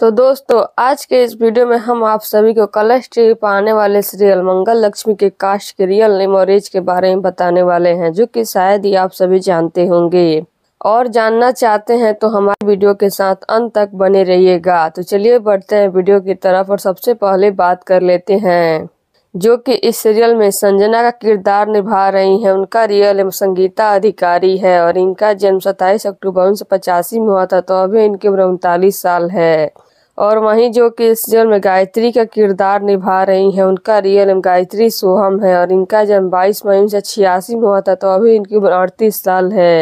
तो दोस्तों आज के इस वीडियो में हम आप सभी को कलश टीवी पर आने वाले सीरियल मंगल लक्ष्मी के कास्ट के रियल नेम और एज के बारे में बताने वाले हैं जो कि शायद ही आप सभी जानते होंगे और जानना चाहते हैं तो हमारे वीडियो के साथ अंत तक बने रहिएगा तो चलिए बढ़ते हैं वीडियो की तरफ और सबसे पहले बात कर लेते हैं जो कि इस सीरियल में संजना का किरदार निभा रही हैं उनका रियल एम संगीता अधिकारी है और इनका जन्म सत्ताईस अक्टूबर उन्नीस सौ पचासी में हुआ था तो अभी इनकी उम्र उनतालीस साल है और वहीं जो कि इस जन्म गायत्री का किरदार निभा रही हैं उनका रियल नेम गायत्री सोहम है और इनका जन्म बाईस मई उन्नीस सौ छियासी में हुआ था तो अभी इनकी उम्र अड़तीस साल है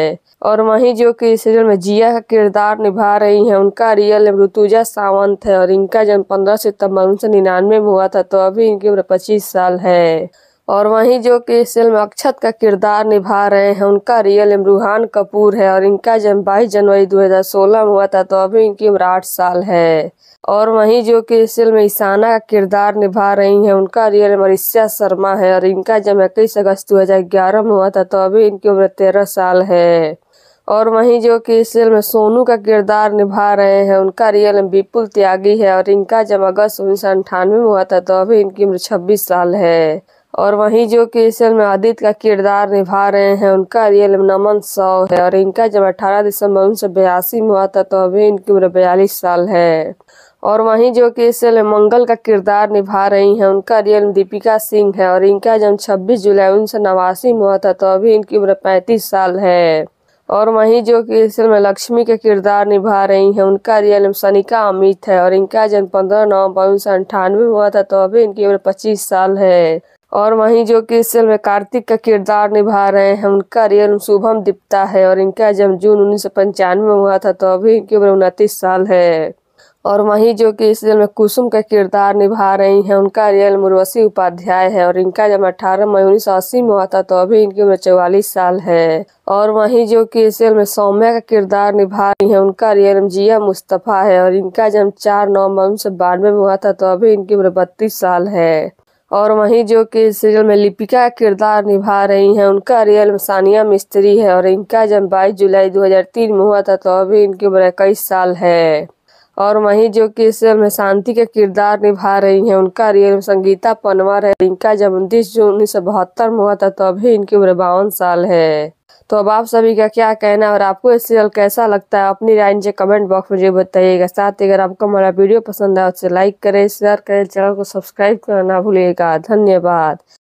और वहीं जो कि इस जन्म में जिया का किरदार निभा रही हैं उनका रियल नेम ऋतुजा सावंत है और इनका जन्म पंद्रह सितम्बर उन्नीस सौ निन्यानवे में हुआ था तो अभी इनकी उम्र पच्चीस साल है और वहीं जो कि इस फिल्म अक्षत का किरदार निभा रहे हैं उनका रियल एम रूहान कपूर है और इनका जन्म बाईस जनवरी 2016 में हुआ था तो अभी इनकी उम्र आठ साल है और वहीं जो कि इस फिल्म ईशाना का किरदार निभा रही हैं उनका रियल एम अरिशा शर्मा है और इनका जन्म इक्कीस अगस्त 2011 में हुआ था तो अभी इनकी उम्र तेरह साल है और वहीं जो कि इस फिल्म सोनू का किरदार निभा रहे हैं उनका रियल नेम विपुल त्यागी है और इनका जन्म अगस्त उन्नीस सौ में हुआ था तो अभी इनकी उम्र छब्बीस साल है और वहीं जो कि फिल्म में आदित्य का किरदार निभा रहे हैं उनका रियल नमन सौ है और इनका जब 18 दिसंबर उन्नीस सौ बयासी में हुआ था तो अभी इनकी उम्र बयालीस साल है और वहीं जो कि में मंगल का किरदार निभा रही हैं उनका रियल दीपिका सिंह है और इनका जन्म छब्बीस जुलाई उन्नीस सौ नवासी में हुआ था तो अभी इनकी उम्र पैंतीस साल है और वहीं जो कि में लक्ष्मी का किरदार निभा रही हैं उनका रियल नेम सनिका अमित है और इनका जन्म पंद्रह नवम्बर उन्नीस सौ अंठानवे में हुआ था तो अभी इनकी उम्र पच्चीस साल है और वहीं जो कि इस फिल्म में कार्तिक का किरदार निभा रहे हैं उनका रियल शुभम दिप्ता है और इनका जन्म जून उन्नीस सौ पंचानवे में हुआ था तो अभी इनकी उम्र उनतीस साल है और वहीं जो कि इस फिल्म में कुसुम का किरदार निभा रही हैं उनका रियल मुरवसी उपाध्याय है और इनका जन्म अठारह मई उन्नीस सौ अस्सी में हुआ था तो अभी इनकी उम्र चौवालीस साल है और वहीं जो कि इस फिल्म में सौम्या का किरदार निभा रही हैं उनका रियल जिया मुस्तफ़ा है और इनका जन्म चार नवम्बर उन्नीस सौ बानवे में हुआ था तो अभी इनकी उम्र बत्तीस साल है और वहीं जो कि सीरियल में लिपिका किरदार निभा रही हैं उनका रियल सानिया मिस्त्री है और इनका जन्म बाईस जुलाई 2003 में हुआ था तो अभी इनकी उम्र इक्कीस साल है और वहीं जो कि इस फिल्म में शांति का किरदार निभा रही हैं उनका रियल संगीता पनवर है इनका जब उन्तीस जून उन्नीस सौ बहत्तर में हुआ था तो अभी इनकी उम्र बावन साल है तो अब आप सभी का क्या कहना है और आपको ये सीरियल कैसा लगता है अपनी राय नीचे कमेंट बॉक्स में जरूर बताइएगा साथ ही अगर आपको हमारा वीडियो पसंद आए तो लाइक करें शेयर करें चैनल को सब्सक्राइब करना ना भूलिएगा धन्यवाद